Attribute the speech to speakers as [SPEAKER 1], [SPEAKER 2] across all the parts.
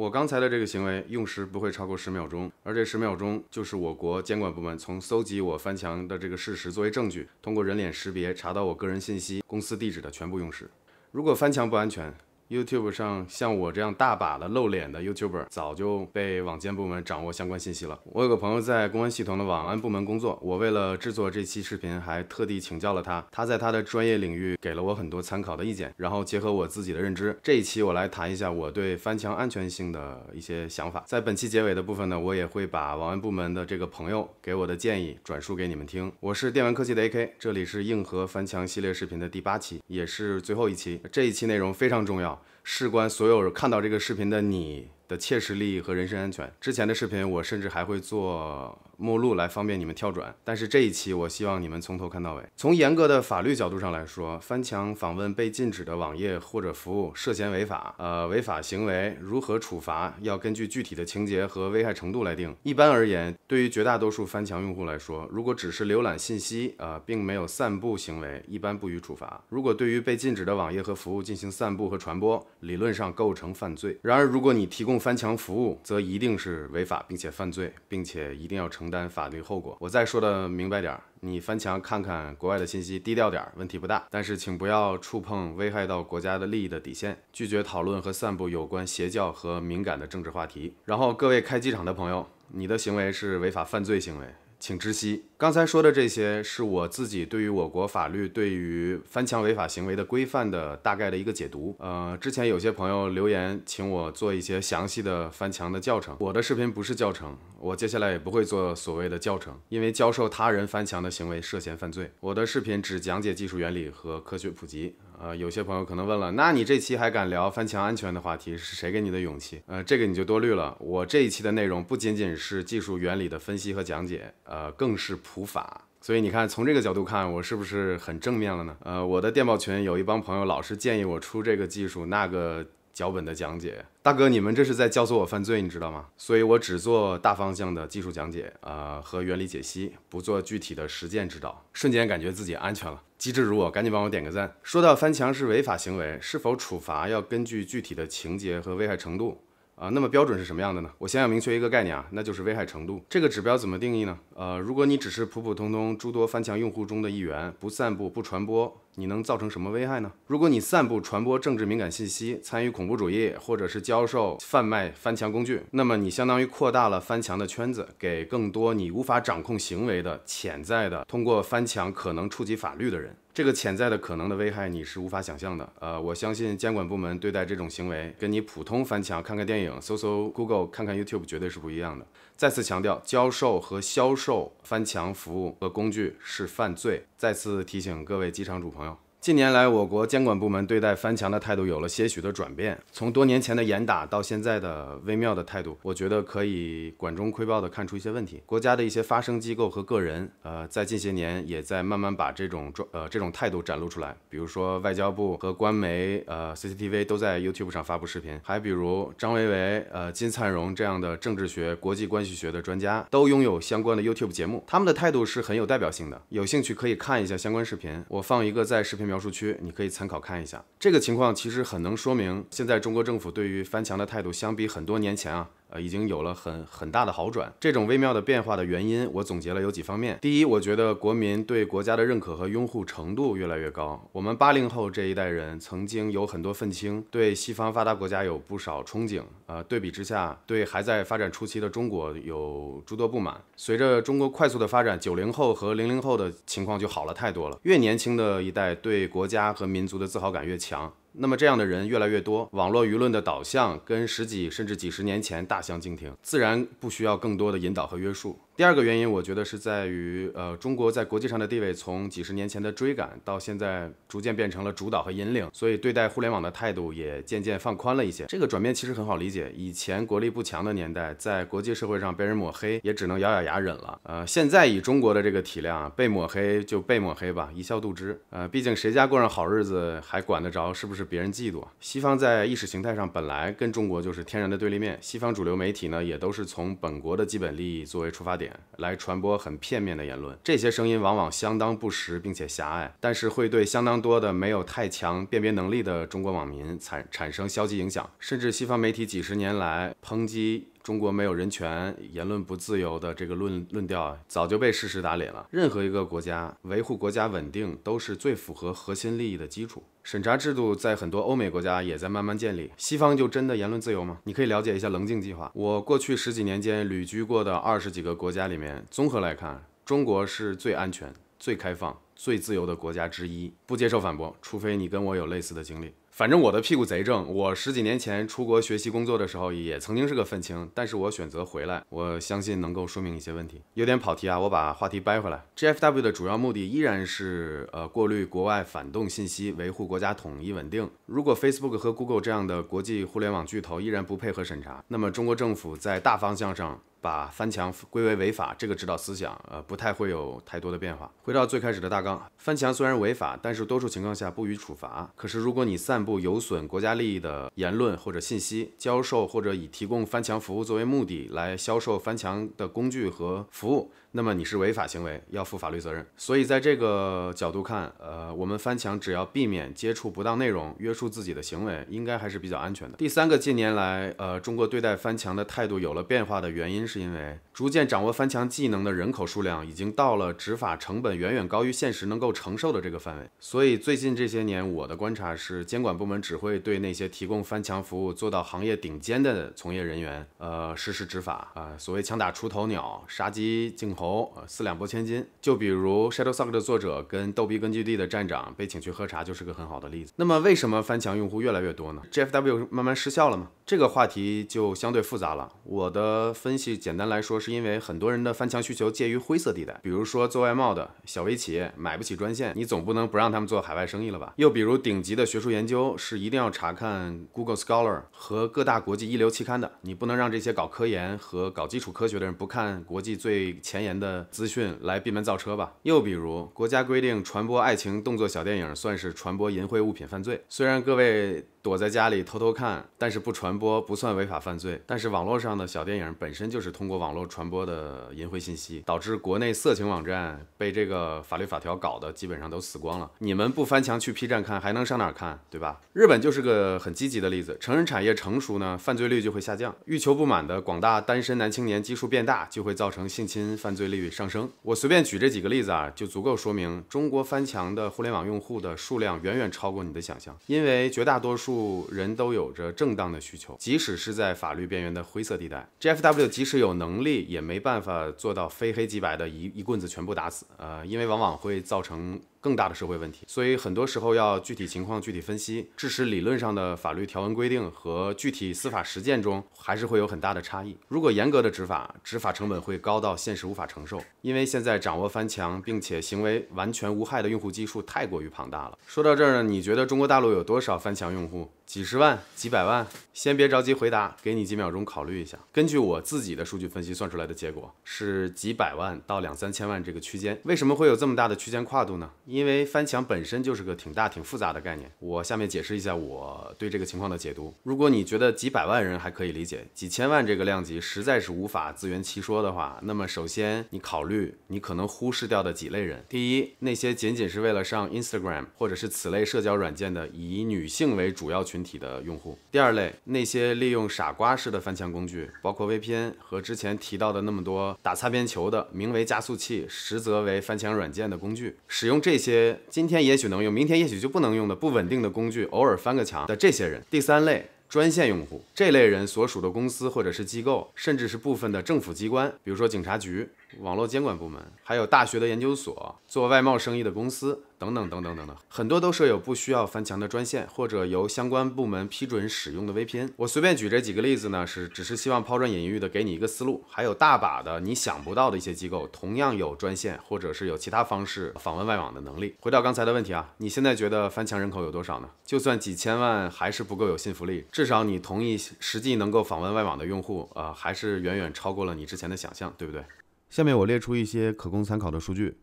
[SPEAKER 1] 我刚才的这个行为用时不会超过十秒钟，而这十秒钟就是我国监管部门从搜集我翻墙的这个事实作为证据，通过人脸识别查到我个人信息、公司地址的全部用时。如果翻墙不安全？YouTube 上像我这样大把的露脸的 YouTuber 早就被网监部门掌握相关信息了。我有个朋友在公安系统的网安部门工作，我为了制作这期视频还特地请教了他，他在他的专业领域给了我很多参考的意见，然后结合我自己的认知，这一期我来谈一下我对翻墙安全性的一些想法。在本期结尾的部分呢，我也会把网安部门的这个朋友给我的建议转述给你们听。我是电玩科技的 AK，这里是硬核翻墙系列视频的第八期，也是最后一期。这一期内容非常重要。now 事关所有看到这个视频的你的切实利益和人身安全。之前的视频我甚至还会做目录来方便你们跳转，但是这一期我希望你们从头看到尾。从严格的法律角度上来说，翻墙访问被禁止的网页或者服务涉嫌违法，呃，违法行为如何处罚要根据具体的情节和危害程度来定。一般而言，对于绝大多数翻墙用户来说，如果只是浏览信息，呃，并没有散布行为，一般不予处罚。如果对于被禁止的网页和服务进行散布和传播，理论上构成犯罪。然而，如果你提供翻墙服务，则一定是违法并且犯罪，并且一定要承担法律后果。我再说的明白点，你翻墙看看国外的信息，低调点，问题不大。但是，请不要触碰危害到国家的利益的底线，拒绝讨论和散布有关邪教和敏感的政治话题。然后，各位开机场的朋友，你的行为是违法犯罪行为。请知悉，刚才说的这些是我自己对于我国法律对于翻墙违法行为的规范的大概的一个解读。呃，之前有些朋友留言请我做一些详细的翻墙的教程，我的视频不是教程，我接下来也不会做所谓的教程，因为教授他人翻墙的行为涉嫌犯罪。我的视频只讲解技术原理和科学普及。呃，有些朋友可能问了，那你这期还敢聊翻墙安全的话题，是谁给你的勇气？呃，这个你就多虑了。我这一期的内容不仅仅是技术原理的分析和讲解，呃，更是普法。所以你看，从这个角度看，我是不是很正面了呢？呃，我的电报群有一帮朋友老是建议我出这个技术那个。脚本的讲解，大哥，你们这是在教唆我犯罪，你知道吗？所以我只做大方向的技术讲解啊和原理解析，不做具体的实践指导。瞬间感觉自己安全了，机智如我，赶紧帮我点个赞。说到翻墙是违法行为，是否处罚要根据具体的情节和危害程度啊。那么标准是什么样的呢？我先要明确一个概念啊，那就是危害程度。这个指标怎么定义呢？呃，如果你只是普普通通诸多翻墙用户中的一员，不散布、不传播。你能造成什么危害呢？如果你散布、传播政治敏感信息，参与恐怖主义，或者是教授、贩卖翻墙工具，那么你相当于扩大了翻墙的圈子，给更多你无法掌控行为的潜在的通过翻墙可能触及法律的人。这个潜在的可能的危害你是无法想象的。呃，我相信监管部门对待这种行为，跟你普通翻墙看看电影、搜搜 Google、看看 YouTube 绝对是不一样的。再次强调，教授和销售翻墙服务和工具是犯罪。再次提醒各位机场主朋友。近年来，我国监管部门对待“翻墙”的态度有了些许的转变，从多年前的严打到现在的微妙的态度，我觉得可以管中窥豹的看出一些问题。国家的一些发声机构和个人，呃，在近些年也在慢慢把这种状呃这种态度展露出来。比如说，外交部和官媒，呃，CCTV 都在 YouTube 上发布视频，还比如张维为、呃，金灿荣这样的政治学、国际关系学的专家，都拥有相关的 YouTube 节目，他们的态度是很有代表性的。有兴趣可以看一下相关视频，我放一个在视频。描述区，你可以参考看一下。这个情况其实很能说明现在中国政府对于翻墙的态度，相比很多年前啊。呃，已经有了很很大的好转。这种微妙的变化的原因，我总结了有几方面。第一，我觉得国民对国家的认可和拥护程度越来越高。我们八零后这一代人曾经有很多愤青，对西方发达国家有不少憧憬，呃，对比之下，对还在发展初期的中国有诸多不满。随着中国快速的发展，九零后和零零后的情况就好了太多了。越年轻的一代对国家和民族的自豪感越强。那么这样的人越来越多，网络舆论的导向跟十几甚至几十年前大相径庭，自然不需要更多的引导和约束。第二个原因，我觉得是在于，呃，中国在国际上的地位从几十年前的追赶到现在逐渐变成了主导和引领，所以对待互联网的态度也渐渐放宽了一些。这个转变其实很好理解，以前国力不强的年代，在国际社会上被人抹黑，也只能咬咬牙忍了。呃，现在以中国的这个体量，被抹黑就被抹黑吧，一笑度之。呃，毕竟谁家过上好日子还管得着是不是别人嫉妒？西方在意识形态上本来跟中国就是天然的对立面，西方主流媒体呢也都是从本国的基本利益作为出发。点来传播很片面的言论，这些声音往往相当不实并且狭隘，但是会对相当多的没有太强辨别能力的中国网民产产生消极影响，甚至西方媒体几十年来抨击。中国没有人权、言论不自由的这个论论调，啊，早就被事实打脸了。任何一个国家维护国家稳定，都是最符合核心利益的基础。审查制度在很多欧美国家也在慢慢建立。西方就真的言论自由吗？你可以了解一下棱镜计划。我过去十几年间旅居过的二十几个国家里面，综合来看，中国是最安全、最开放、最自由的国家之一。不接受反驳，除非你跟我有类似的经历。反正我的屁股贼正。我十几年前出国学习工作的时候，也曾经是个愤青，但是我选择回来，我相信能够说明一些问题。有点跑题啊，我把话题掰回来。GFW 的主要目的依然是呃过滤国外反动信息，维护国家统一稳定。如果 Facebook 和 Google 这样的国际互联网巨头依然不配合审查，那么中国政府在大方向上。把翻墙归为违法这个指导思想，呃，不太会有太多的变化。回到最开始的大纲，翻墙虽然违法，但是多数情况下不予处罚。可是，如果你散布有损国家利益的言论或者信息，教授或者以提供翻墙服务作为目的来销售翻墙的工具和服务。那么你是违法行为，要负法律责任。所以在这个角度看，呃，我们翻墙只要避免接触不当内容，约束自己的行为，应该还是比较安全的。第三个，近年来，呃，中国对待翻墙的态度有了变化的原因，是因为逐渐掌握翻墙技能的人口数量已经到了执法成本远远高于现实能够承受的这个范围。所以最近这些年，我的观察是，监管部门只会对那些提供翻墙服务做到行业顶尖的从业人员，呃，实施执法啊。所谓枪打出头鸟，杀鸡儆。头呃，四两拨千斤。就比如 s h a d o w s o c k 的作者跟逗比根据地的站长被请去喝茶，就是个很好的例子。那么，为什么翻墙用户越来越多呢？GFW 慢慢失效了吗？这个话题就相对复杂了。我的分析简单来说，是因为很多人的翻墙需求介于灰色地带。比如说做外贸的小微企业买不起专线，你总不能不让他们做海外生意了吧？又比如顶级的学术研究是一定要查看 Google Scholar 和各大国际一流期刊的，你不能让这些搞科研和搞基础科学的人不看国际最前沿的资讯来闭门造车吧？又比如国家规定传播爱情动作小电影算是传播淫秽物品犯罪，虽然各位。躲在家里偷偷看，但是不传播不算违法犯罪。但是网络上的小电影本身就是通过网络传播的淫秽信息，导致国内色情网站被这个法律法条搞得基本上都死光了。你们不翻墙去 P 站看，还能上哪看？对吧？日本就是个很积极的例子，成人产业成熟呢，犯罪率就会下降。欲求不满的广大单身男青年基数变大，就会造成性侵犯罪率上升。我随便举这几个例子啊，就足够说明中国翻墙的互联网用户的数量远远超过你的想象，因为绝大多数。人都有着正当的需求，即使是在法律边缘的灰色地带，GFW 即使有能力也没办法做到非黑即白的一一棍子全部打死，呃，因为往往会造成。更大的社会问题，所以很多时候要具体情况具体分析，致使理论上的法律条文规定和具体司法实践中还是会有很大的差异。如果严格的执法，执法成本会高到现实无法承受，因为现在掌握翻墙并且行为完全无害的用户基数太过于庞大了。说到这儿呢，你觉得中国大陆有多少翻墙用户？几十万、几百万，先别着急回答，给你几秒钟考虑一下。根据我自己的数据分析算出来的结果是几百万到两三千万这个区间。为什么会有这么大的区间跨度呢？因为翻墙本身就是个挺大、挺复杂的概念。我下面解释一下我对这个情况的解读。如果你觉得几百万人还可以理解，几千万这个量级实在是无法自圆其说的话，那么首先你考虑你可能忽视掉的几类人：第一，那些仅仅是为了上 Instagram 或者是此类社交软件的以女性为主要群。群体的用户，第二类，那些利用傻瓜式的翻墙工具，包括 VPN 和之前提到的那么多打擦边球的，名为加速器，实则为翻墙软件的工具，使用这些今天也许能用，明天也许就不能用的不稳定的工具，偶尔翻个墙的这些人。第三类，专线用户，这类人所属的公司或者是机构，甚至是部分的政府机关，比如说警察局、网络监管部门，还有大学的研究所，做外贸生意的公司。等等等等等等，很多都设有不需要翻墙的专线，或者由相关部门批准使用的 VPN。我随便举这几个例子呢，是只是希望抛砖引玉的给你一个思路。还有大把的你想不到的一些机构，同样有专线，或者是有其他方式访问外网的能力。回到刚才的问题啊，你现在觉得翻墙人口有多少呢？就算几千万还是不够有信服力，至少你同意实际能够访问外网的用户啊，还是远远超过了你之前的想象，对不对？下面我列出一些可供参考的数据。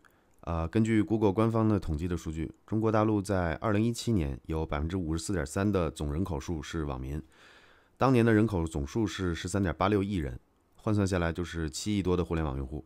[SPEAKER 1] 呃，根据 Google 官方的统计的数据，中国大陆在2017年有百分之五十四点三的总人口数是网民，当年的人口总数是十三点八六亿人，换算下来就是七亿多的互联网用户。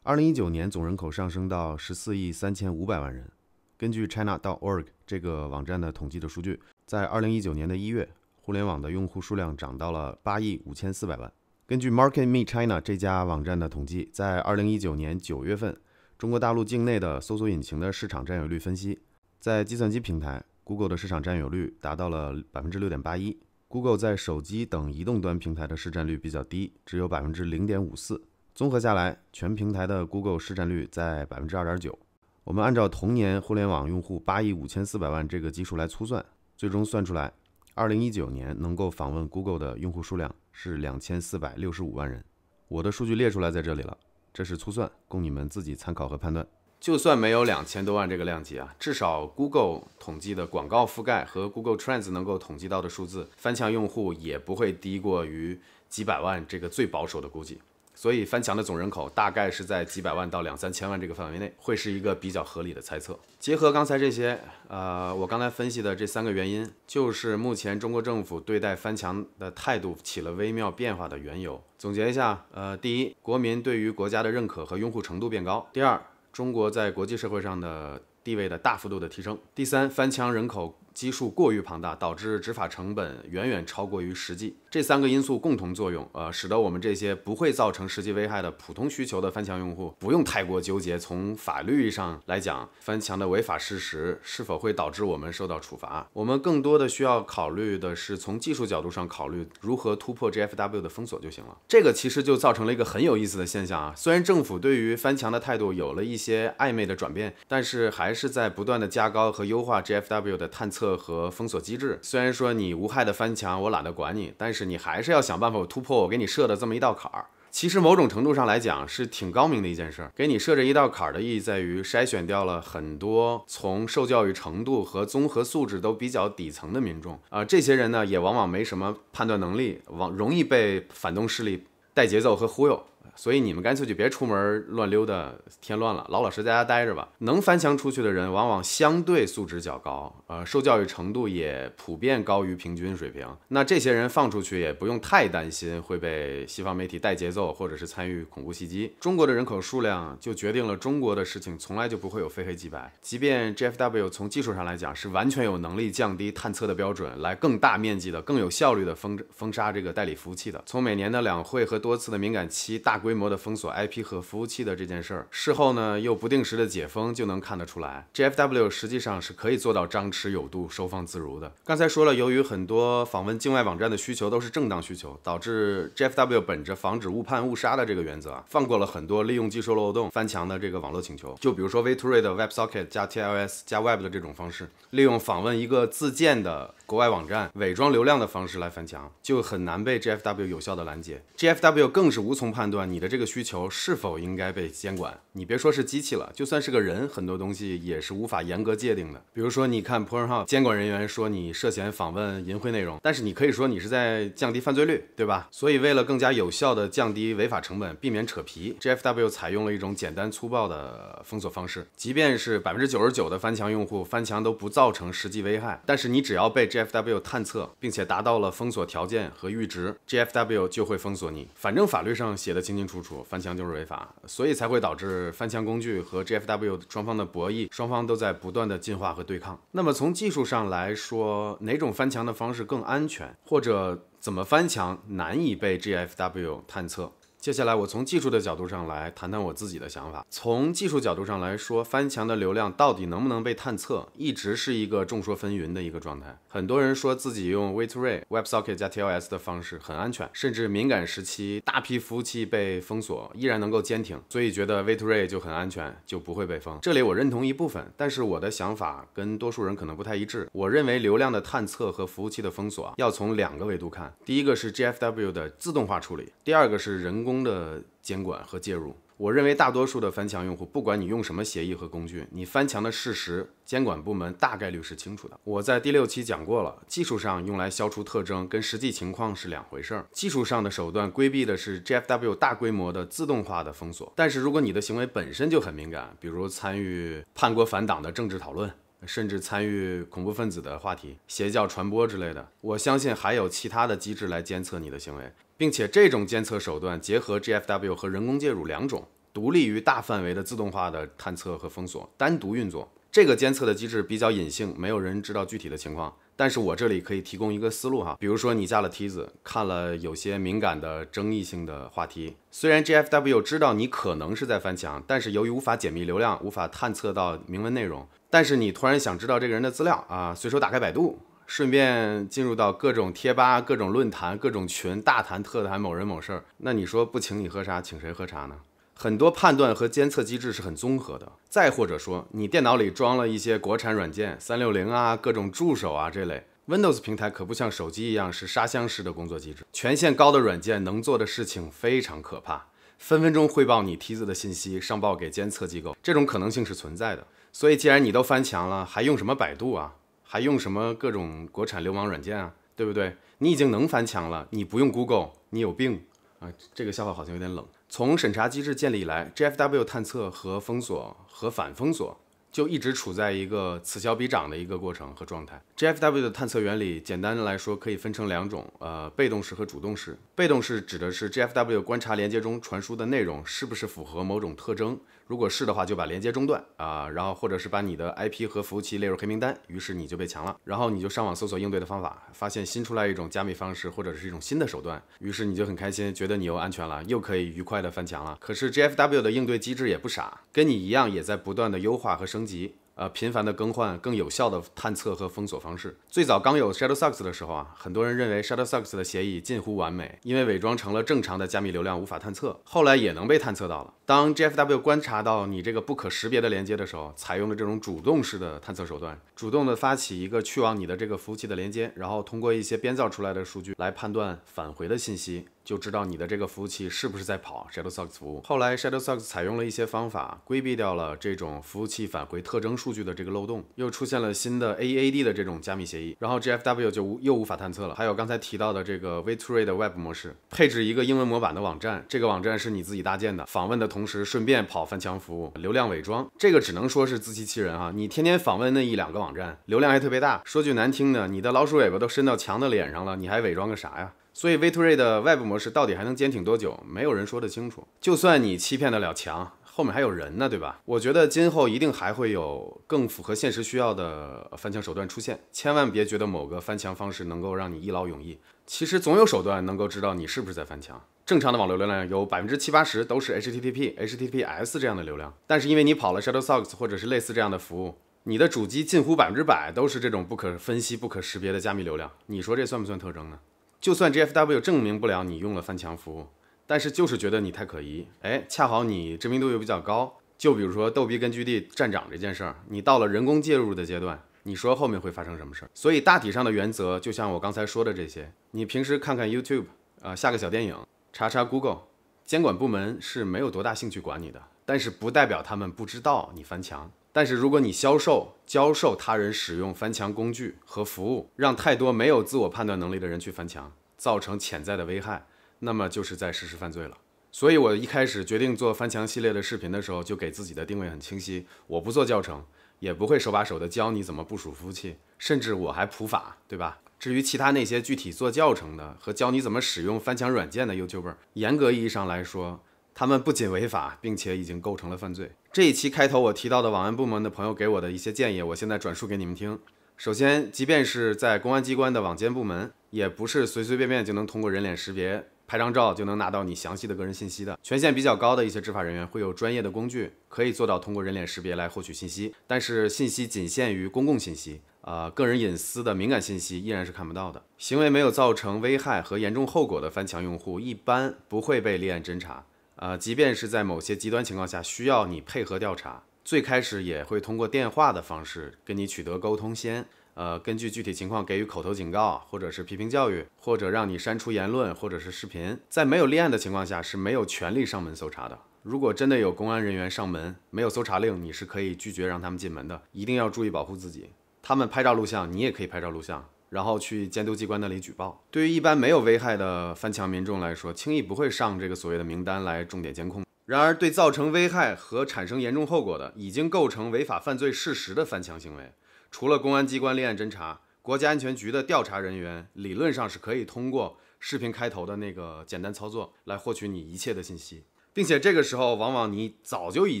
[SPEAKER 1] 2019年总人口上升到十四亿三千五百万人。根据 China.org 这个网站的统计的数据，在2019年的一月，互联网的用户数量涨到了八亿五千四百万。根据 Market Me China 这家网站的统计，在2019年九月份。中国大陆境内的搜索引擎的市场占有率分析，在计算机平台，Google 的市场占有率达到了百分之六点八一。Google 在手机等移动端平台的市占率比较低，只有百分之零点五四。综合下来，全平台的 Google 市占率在百分之二点九。我们按照同年互联网用户八亿五千四百万这个基数来粗算，最终算出来，二零一九年能够访问 Google 的用户数量是两千四百六十五万人。我的数据列出来在这里了。这是粗算，供你们自己参考和判断。就算没有两千多万这个量级啊，至少 Google 统计的广告覆盖和 Google Trends 能够统计到的数字，翻墙用户也不会低过于几百万这个最保守的估计。所以，翻墙的总人口大概是在几百万到两三千万这个范围内，会是一个比较合理的猜测。结合刚才这些，呃，我刚才分析的这三个原因，就是目前中国政府对待翻墙的态度起了微妙变化的缘由。总结一下，呃，第一，国民对于国家的认可和拥护程度变高；第二，中国在国际社会上的地位的大幅度的提升；第三，翻墙人口。基数过于庞大，导致执法成本远远超过于实际。这三个因素共同作用，呃，使得我们这些不会造成实际危害的普通需求的翻墙用户不用太过纠结。从法律上来讲，翻墙的违法事实是否会导致我们受到处罚？我们更多的需要考虑的是从技术角度上考虑如何突破 GFW 的封锁就行了。这个其实就造成了一个很有意思的现象啊。虽然政府对于翻墙的态度有了一些暧昧的转变，但是还是在不断的加高和优化 GFW 的探测。和封锁机制，虽然说你无害的翻墙，我懒得管你，但是你还是要想办法突破我给你设的这么一道坎儿。其实某种程度上来讲，是挺高明的一件事。给你设置一道坎儿的意义在于筛选掉了很多从受教育程度和综合素质都比较底层的民众啊，这些人呢也往往没什么判断能力，往容易被反动势力带节奏和忽悠。所以你们干脆就别出门乱溜达，添乱了，老老实在家待着吧。能翻墙出去的人，往往相对素质较高，呃，受教育程度也普遍高于平均水平。那这些人放出去，也不用太担心会被西方媒体带节奏，或者是参与恐怖袭击。中国的人口数量就决定了，中国的事情从来就不会有非黑即白。即便 GFW 从技术上来讲是完全有能力降低探测的标准，来更大面积的、更有效率的封封杀这个代理服务器的。从每年的两会和多次的敏感期大规，规模的封锁 IP 和服务器的这件事儿，事后呢又不定时的解封，就能看得出来，GFW 实际上是可以做到张弛有度、收放自如的。刚才说了，由于很多访问境外网站的需求都是正当需求，导致 GFW 本着防止误判误杀的这个原则，啊，放过了很多利用技术漏洞翻墙的这个网络请求。就比如说 v 2 t o r y 的 Web Socket 加 TLS 加 Web 的这种方式，利用访问一个自建的。国外网站伪装流量的方式来翻墙，就很难被 GFW 有效的拦截。GFW 更是无从判断你的这个需求是否应该被监管。你别说是机器了，就算是个人，很多东西也是无法严格界定的。比如说，你看 p o r n h o b 监管人员说你涉嫌访问淫秽内容，但是你可以说你是在降低犯罪率，对吧？所以，为了更加有效的降低违法成本，避免扯皮，GFW 采用了一种简单粗暴的封锁方式。即便是百分之九十九的翻墙用户翻墙都不造成实际危害，但是你只要被 GFW GFW 探测，并且达到了封锁条件和阈值，GFW 就会封锁你。反正法律上写的清清楚楚，翻墙就是违法，所以才会导致翻墙工具和 GFW 双方的博弈，双方都在不断的进化和对抗。那么从技术上来说，哪种翻墙的方式更安全，或者怎么翻墙难以被 GFW 探测？接下来我从技术的角度上来谈谈我自己的想法。从技术角度上来说，翻墙的流量到底能不能被探测，一直是一个众说纷纭的一个状态。很多人说自己用 V2Ray、Web Socket 加 TLS 的方式很安全，甚至敏感时期大批服务器被封锁依然能够坚挺，所以觉得 V2Ray 就很安全，就不会被封。这里我认同一部分，但是我的想法跟多数人可能不太一致。我认为流量的探测和服务器的封锁要从两个维度看，第一个是 GFW 的自动化处理，第二个是人工。的监管和介入，我认为大多数的翻墙用户，不管你用什么协议和工具，你翻墙的事实，监管部门大概率是清楚的。我在第六期讲过了，技术上用来消除特征跟实际情况是两回事儿。技术上的手段规避的是 GFW 大规模的自动化的封锁，但是如果你的行为本身就很敏感，比如参与叛国反党的政治讨论，甚至参与恐怖分子的话题、邪教传播之类的，我相信还有其他的机制来监测你的行为。并且这种监测手段结合 GFW 和人工介入两种，独立于大范围的自动化的探测和封锁，单独运作。这个监测的机制比较隐性，没有人知道具体的情况。但是我这里可以提供一个思路哈，比如说你架了梯子，看了有些敏感的争议性的话题，虽然 GFW 知道你可能是在翻墙，但是由于无法解密流量，无法探测到明文内容。但是你突然想知道这个人的资料啊，随手打开百度。顺便进入到各种贴吧、各种论坛、各种群，大谈特谈某人某事儿。那你说不请你喝茶，请谁喝茶呢？很多判断和监测机制是很综合的。再或者说，你电脑里装了一些国产软件，三六零啊、各种助手啊这类。Windows 平台可不像手机一样是沙箱式的工作机制，权限高的软件能做的事情非常可怕，分分钟汇报你梯子的信息，上报给监测机构，这种可能性是存在的。所以，既然你都翻墙了，还用什么百度啊？还用什么各种国产流氓软件啊，对不对？你已经能翻墙了，你不用 Google，你有病啊！这个笑话好像有点冷。从审查机制建立以来，GFW 探测和封锁和反封锁。就一直处在一个此消彼长的一个过程和状态。GFW 的探测原理，简单的来说可以分成两种，呃，被动式和主动式。被动式指的是 GFW 观察连接中传输的内容是不是符合某种特征，如果是的话，就把连接中断啊，然后或者是把你的 IP 和服务器列入黑名单，于是你就被强了。然后你就上网搜索应对的方法，发现新出来一种加密方式或者是一种新的手段，于是你就很开心，觉得你又安全了，又可以愉快的翻墙了。可是 GFW 的应对机制也不傻，跟你一样也在不断的优化和升。升级，呃，频繁的更换更有效的探测和封锁方式。最早刚有 Shadowsocks 的时候啊，很多人认为 Shadowsocks 的协议近乎完美，因为伪装成了正常的加密流量无法探测，后来也能被探测到了。当 GFW 观察到你这个不可识别的连接的时候，采用了这种主动式的探测手段，主动的发起一个去往你的这个服务器的连接，然后通过一些编造出来的数据来判断返回的信息，就知道你的这个服务器是不是在跑 Shadowsocks 服务。后来 Shadowsocks 采用了一些方法规避掉了这种服务器返回特征数据的这个漏洞，又出现了新的 AEAD 的这种加密协议，然后 GFW 就无又无法探测了。还有刚才提到的这个 V2Ray 的 Web 模式，配置一个英文模板的网站，这个网站是你自己搭建的，访问的同同时顺便跑翻墙服务、流量伪装，这个只能说是自欺欺人啊！你天天访问那一两个网站，流量还特别大。说句难听的，你的老鼠尾巴都伸到墙的脸上了，你还伪装个啥呀？所以，威图 y 的外部模式到底还能坚挺多久？没有人说得清楚。就算你欺骗得了墙，后面还有人呢，对吧？我觉得今后一定还会有更符合现实需要的翻墙手段出现。千万别觉得某个翻墙方式能够让你一劳永逸，其实总有手段能够知道你是不是在翻墙。正常的网流量有百分之七八十都是 HTTP、HTTPS 这样的流量，但是因为你跑了 Shadowsocks 或者是类似这样的服务，你的主机近乎百分之百都是这种不可分析、不可识别的加密流量。你说这算不算特征呢？就算 GFW 证明不了你用了翻墙服务。但是就是觉得你太可疑，哎，恰好你知名度又比较高，就比如说逗比根据地站长这件事儿，你到了人工介入的阶段，你说后面会发生什么事儿？所以大体上的原则就像我刚才说的这些，你平时看看 YouTube，啊，下个小电影，查查 Google，监管部门是没有多大兴趣管你的，但是不代表他们不知道你翻墙。但是如果你销售、教授他人使用翻墙工具和服务，让太多没有自我判断能力的人去翻墙，造成潜在的危害。那么就是在实施犯罪了。所以我一开始决定做翻墙系列的视频的时候，就给自己的定位很清晰，我不做教程，也不会手把手的教你怎么部署服务器，甚至我还普法，对吧？至于其他那些具体做教程的和教你怎么使用翻墙软件的 y o u t u b e r 严格意义上来说，他们不仅违法，并且已经构成了犯罪。这一期开头我提到的网安部门的朋友给我的一些建议，我现在转述给你们听。首先，即便是在公安机关的网监部门，也不是随随便便就能通过人脸识别。拍张照就能拿到你详细的个人信息的权限比较高的一些执法人员会有专业的工具，可以做到通过人脸识别来获取信息，但是信息仅限于公共信息，啊，个人隐私的敏感信息依然是看不到的。行为没有造成危害和严重后果的翻墙用户一般不会被立案侦查，啊，即便是在某些极端情况下需要你配合调查，最开始也会通过电话的方式跟你取得沟通先。呃，根据具体情况给予口头警告，或者是批评教育，或者让你删除言论，或者是视频。在没有立案的情况下是没有权利上门搜查的。如果真的有公安人员上门，没有搜查令，你是可以拒绝让他们进门的。一定要注意保护自己。他们拍照录像，你也可以拍照录像，然后去监督机关那里举报。对于一般没有危害的翻墙民众来说，轻易不会上这个所谓的名单来重点监控。然而，对造成危害和产生严重后果的，已经构成违法犯罪事实的翻墙行为。除了公安机关立案侦查，国家安全局的调查人员理论上是可以通过视频开头的那个简单操作来获取你一切的信息，并且这个时候往往你早就已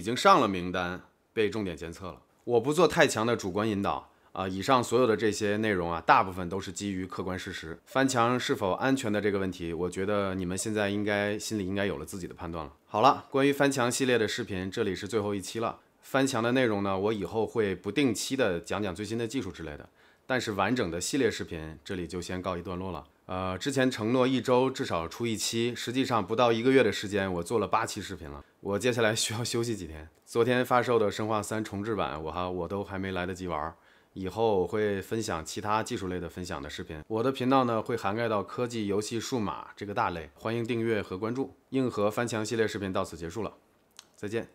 [SPEAKER 1] 经上了名单，被重点监测了。我不做太强的主观引导啊，以上所有的这些内容啊，大部分都是基于客观事实。翻墙是否安全的这个问题，我觉得你们现在应该心里应该有了自己的判断了。好了，关于翻墙系列的视频，这里是最后一期了。翻墙的内容呢，我以后会不定期的讲讲最新的技术之类的。但是完整的系列视频这里就先告一段落了。呃，之前承诺一周至少出一期，实际上不到一个月的时间，我做了八期视频了。我接下来 需要休息几天。昨天发售的《生化三重置版》，我还我都还没来得及玩。以后我会分享其他技术类的分享的视频。我的频道呢会涵盖到科技、游戏、数码这个大类，欢迎订阅和关注。硬核翻墙系列视频到此结束了，再见。